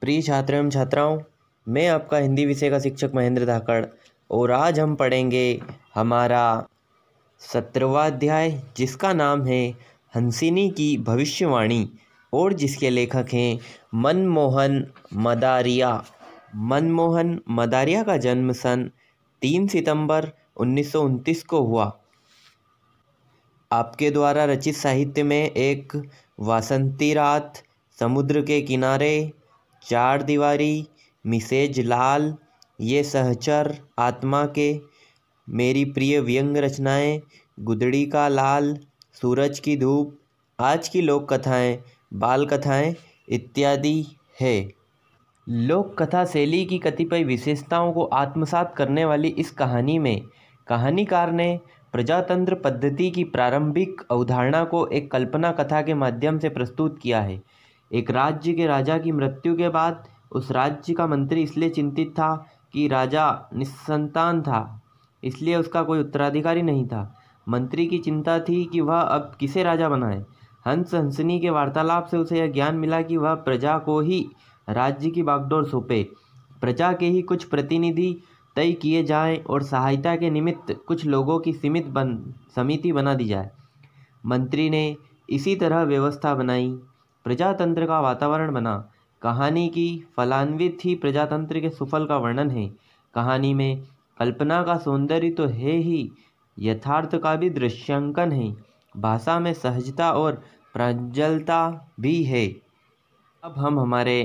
प्रिय छात्र एवं छात्राओं मैं आपका हिंदी विषय का शिक्षक महेंद्र धाकड़ और आज हम पढ़ेंगे हमारा सत्रवाध्याय अध्याय जिसका नाम है हंसिनी की भविष्यवाणी और जिसके लेखक हैं मनमोहन मदारिया मनमोहन मदारिया का जन्म सन तीन सितंबर उन्नीस को हुआ आपके द्वारा रचित साहित्य में एक वासंती रात समुद्र के किनारे चार दीवारी मिसेज लाल ये सहचर आत्मा के मेरी प्रिय व्यंग रचनाएं गुदड़ी का लाल सूरज की धूप आज की लोक कथाएं बाल कथाएं इत्यादि है लोक कथा शैली की कतिपय विशेषताओं को आत्मसात करने वाली इस कहानी में कहानीकार ने प्रजातंत्र पद्धति की प्रारंभिक अवधारणा को एक कल्पना कथा के माध्यम से प्रस्तुत किया है एक राज्य के राजा की मृत्यु के बाद उस राज्य का मंत्री इसलिए चिंतित था कि राजा निसंतान था इसलिए उसका कोई उत्तराधिकारी नहीं था मंत्री की चिंता थी कि वह अब किसे राजा बनाए हंस हंसनी के वार्तालाप से उसे यह ज्ञान मिला कि वह प्रजा को ही राज्य की बागडोर सौंपे प्रजा के ही कुछ प्रतिनिधि तय किए जाएं और सहायता के निमित्त कुछ लोगों की सीमित बन समिति बना दी जाए मंत्री ने इसी तरह व्यवस्था बनाई प्रजातंत्र का वातावरण बना कहानी की फलान्वित ही प्रजातंत्र के सुफल का वर्णन है कहानी में कल्पना का सौंदर्य तो है ही यथार्थ का भी दृश्यांकन है भाषा में सहजता और प्रज्वलता भी है अब हम हमारे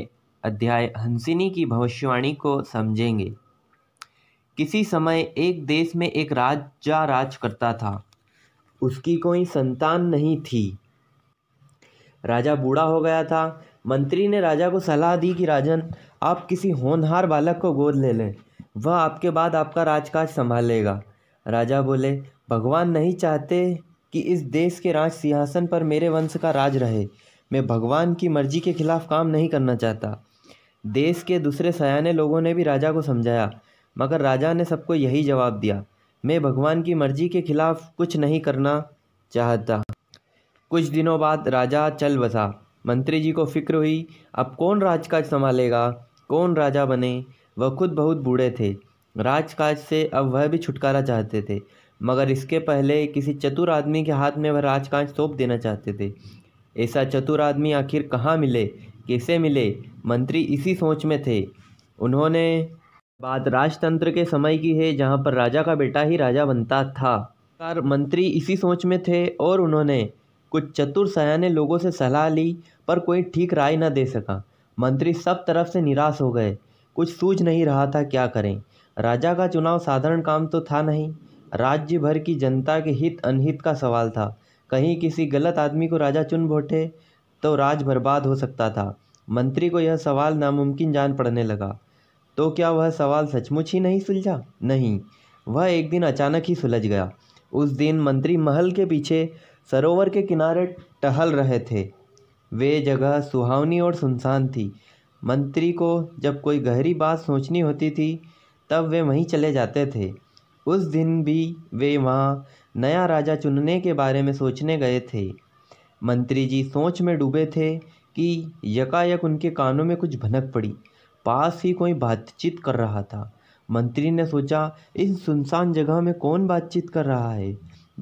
अध्याय हंसिनी की भविष्यवाणी को समझेंगे किसी समय एक देश में एक राजा राज करता था उसकी कोई संतान नहीं थी राजा बूढ़ा हो गया था मंत्री ने राजा को सलाह दी कि राजन आप किसी होनहार बालक को गोद ले लें वह आपके बाद आपका राजकाज संभालेगा राजा बोले भगवान नहीं चाहते कि इस देश के राज सिंहासन पर मेरे वंश का राज रहे मैं भगवान की मर्जी के खिलाफ काम नहीं करना चाहता देश के दूसरे सयाने लोगों ने भी राजा को समझाया मगर राजा ने सबको यही जवाब दिया मैं भगवान की मर्जी के खिलाफ कुछ नहीं करना चाहता कुछ दिनों बाद राजा चल बसा मंत्री जी को फिक्र हुई अब कौन राजकाज संभालेगा कौन राजा बने वह खुद बहुत बूढ़े थे राजकाज से अब वह भी छुटकारा चाहते थे मगर इसके पहले किसी चतुर आदमी के हाथ में वह राजकाज सौंप देना चाहते थे ऐसा चतुर आदमी आखिर कहाँ मिले कैसे मिले मंत्री इसी सोच में थे उन्होंने बात राजतंत्र के समय की है जहाँ पर राजा का बेटा ही राजा बनता था मंत्री इसी सोच में थे और उन्होंने कुछ चतुर सयाने लोगों से सलाह ली पर कोई ठीक राय न दे सका मंत्री सब तरफ से निराश हो गए कुछ सूझ नहीं रहा था क्या करें राजा का चुनाव साधारण काम तो था नहीं राज्य भर की जनता के हित अनहित का सवाल था कहीं किसी गलत आदमी को राजा चुन बैठे तो राज बर्बाद हो सकता था मंत्री को यह सवाल नामुमकिन जान पड़ने लगा तो क्या वह सवाल सचमुच ही नहीं सुलझा नहीं वह एक दिन अचानक ही सुलझ गया उस दिन मंत्री महल के पीछे सरोवर के किनारे टहल रहे थे वे जगह सुहावनी और सुनसान थी मंत्री को जब कोई गहरी बात सोचनी होती थी तब वे वहीं चले जाते थे उस दिन भी वे वहाँ नया राजा चुनने के बारे में सोचने गए थे मंत्री जी सोच में डूबे थे कि यकायक उनके कानों में कुछ भनक पड़ी पास ही कोई बातचीत कर रहा था मंत्री ने सोचा इस सुनसान जगह में कौन बातचीत कर रहा है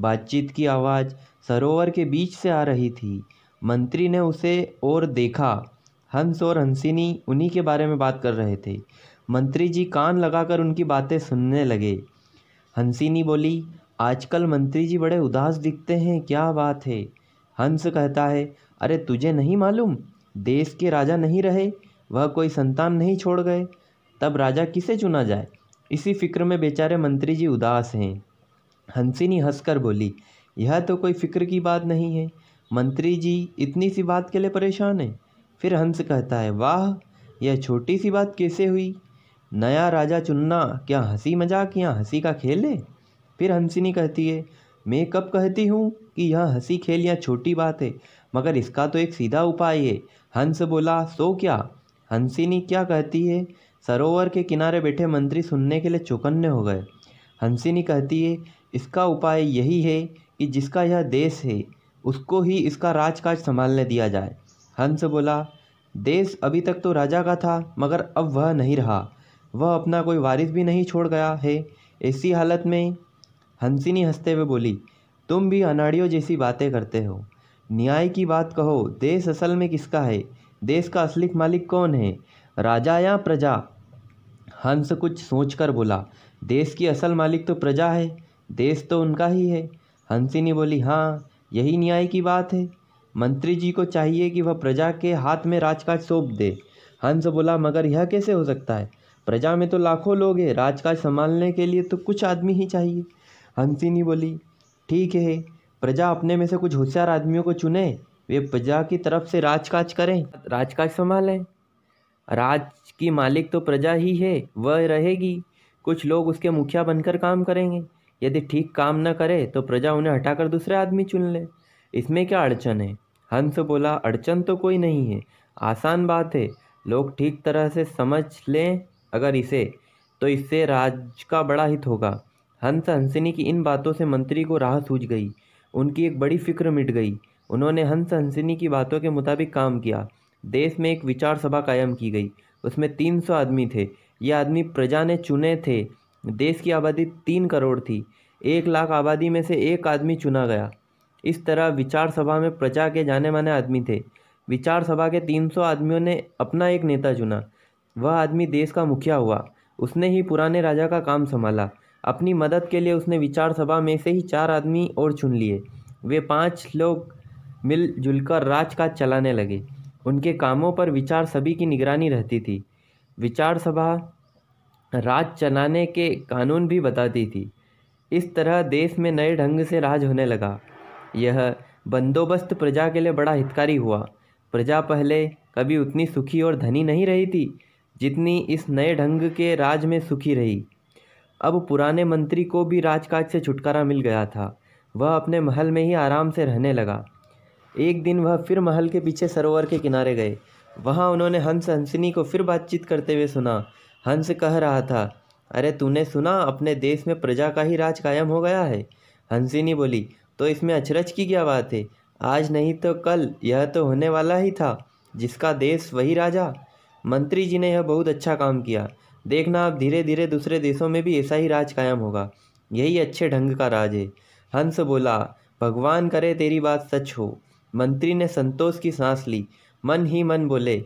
बातचीत की आवाज़ सरोवर के बीच से आ रही थी मंत्री ने उसे और देखा हंस और हंसिनी उन्हीं के बारे में बात कर रहे थे मंत्री जी कान लगाकर उनकी बातें सुनने लगे हंसिनी बोली आजकल मंत्री जी बड़े उदास दिखते हैं क्या बात है हंस कहता है अरे तुझे नहीं मालूम देश के राजा नहीं रहे वह कोई संतान नहीं छोड़ गए तब राजा किसे चुना जाए इसी फिक्र में बेचारे मंत्री जी उदास हैं हंसिनी हंसकर बोली यह तो कोई फ़िक्र की बात नहीं है मंत्री जी इतनी सी बात के लिए परेशान हैं फिर हंस कहता है वाह यह छोटी सी बात कैसे हुई नया राजा चुनना क्या हंसी मजाक या हंसी का खेल है फिर हंसिनी कहती है मैं कब कहती हूँ कि यह हंसी खेल या छोटी बात है मगर इसका तो एक सीधा उपाय है हंस बोला सो क्या हंसिनी क्या कहती है सरोवर के किनारे बैठे मंत्री सुनने के लिए चौकन्ने हो गए हंसिनी कहती है इसका उपाय यही है कि जिसका यह देश है उसको ही इसका राजकाज संभालने दिया जाए हंस बोला देश अभी तक तो राजा का था मगर अब वह नहीं रहा वह अपना कोई वारिस भी नहीं छोड़ गया है ऐसी हालत में हंसिनी हंसते हुए बोली तुम भी अनाड़ियों जैसी बातें करते हो न्याय की बात कहो देश असल में किसका है देश का असली मालिक कौन है राजा या प्रजा हंस कुछ सोचकर बोला देश की असल मालिक तो प्रजा है देश तो उनका ही है हंसी ने बोली हाँ यही न्याय की बात है मंत्री जी को चाहिए कि वह प्रजा के हाथ में राजकाज सौंप दे हंस बोला मगर यह कैसे हो सकता है प्रजा में तो लाखों लोग हैं राजकाज संभालने के लिए तो कुछ आदमी ही चाहिए हंसिनी बोली ठीक है प्रजा अपने में से कुछ होशियार आदमियों को चुने वे प्रजा की तरफ से राजकाज करें राजकाज संभालें राज की मालिक तो प्रजा ही है वह रहेगी कुछ लोग उसके मुखिया बनकर काम करेंगे यदि ठीक काम न करे तो प्रजा उन्हें हटाकर दूसरे आदमी चुन ले इसमें क्या अड़चन है हंस बोला अड़चन तो कोई नहीं है आसान बात है लोग ठीक तरह से समझ लें अगर इसे तो इससे राज का बड़ा हित होगा हंस हंसिनी की इन बातों से मंत्री को राह सूझ गई उनकी एक बड़ी फिक्र मिट गई उन्होंने हंस हंसिनी की बातों के मुताबिक काम किया देश में एक विचार सभा कायम की गई उसमें तीन सौ आदमी थे ये आदमी प्रजा ने चुने थे देश की आबादी तीन करोड़ थी एक लाख आबादी में से एक आदमी चुना गया इस तरह विचार सभा में प्रजा के जाने माने आदमी थे विचार सभा के 300 आदमियों ने अपना एक नेता चुना वह आदमी देश का मुखिया हुआ उसने ही पुराने राजा का काम संभाला अपनी मदद के लिए उसने विचार सभा में से ही चार आदमी और चुन लिए वे पांच लोग मिलजुल कर का चलाने लगे उनके कामों पर विचार सभी की निगरानी रहती थी विचार सभा राज चलाने के कानून भी बताती थी इस तरह देश में नए ढंग से राज होने लगा यह बंदोबस्त प्रजा के लिए बड़ा हितकारी हुआ प्रजा पहले कभी उतनी सुखी और धनी नहीं रही थी जितनी इस नए ढंग के राज में सुखी रही अब पुराने मंत्री को भी राजकाज से छुटकारा मिल गया था वह अपने महल में ही आराम से रहने लगा एक दिन वह फिर महल के पीछे सरोवर के किनारे गए वहाँ उन्होंने हंस हंसनी को फिर बातचीत करते हुए सुना हंस कह रहा था अरे तूने सुना अपने देश में प्रजा का ही राज कायम हो गया है हंसिनी बोली तो इसमें अचरज की क्या बात है आज नहीं तो कल यह तो होने वाला ही था जिसका देश वही राजा मंत्री जी ने यह बहुत अच्छा काम किया देखना अब धीरे धीरे दूसरे देशों में भी ऐसा ही राज कायम होगा यही अच्छे ढंग का राज है हंस बोला भगवान करे तेरी बात सच हो मंत्री ने संतोष की सांस ली मन ही मन बोले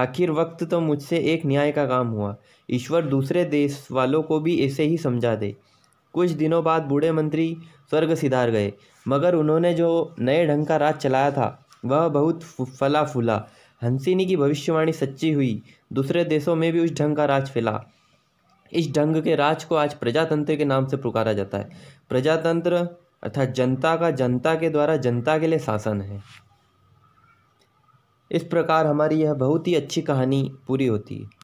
आखिर वक्त तो मुझसे एक न्याय का काम हुआ ईश्वर दूसरे देश वालों को भी ऐसे ही समझा दे कुछ दिनों बाद बूढ़े मंत्री स्वर्ग सिधार गए मगर उन्होंने जो नए ढंग का राज चलाया था वह बहुत फला फूला हंसिनी की भविष्यवाणी सच्ची हुई दूसरे देशों में भी उस ढंग का राज फैला इस ढंग के राज को आज प्रजातंत्र के नाम से पुकारा जाता है प्रजातंत्र अर्थात जनता का जनता के द्वारा जनता के लिए शासन है इस प्रकार हमारी यह बहुत ही अच्छी कहानी पूरी होती है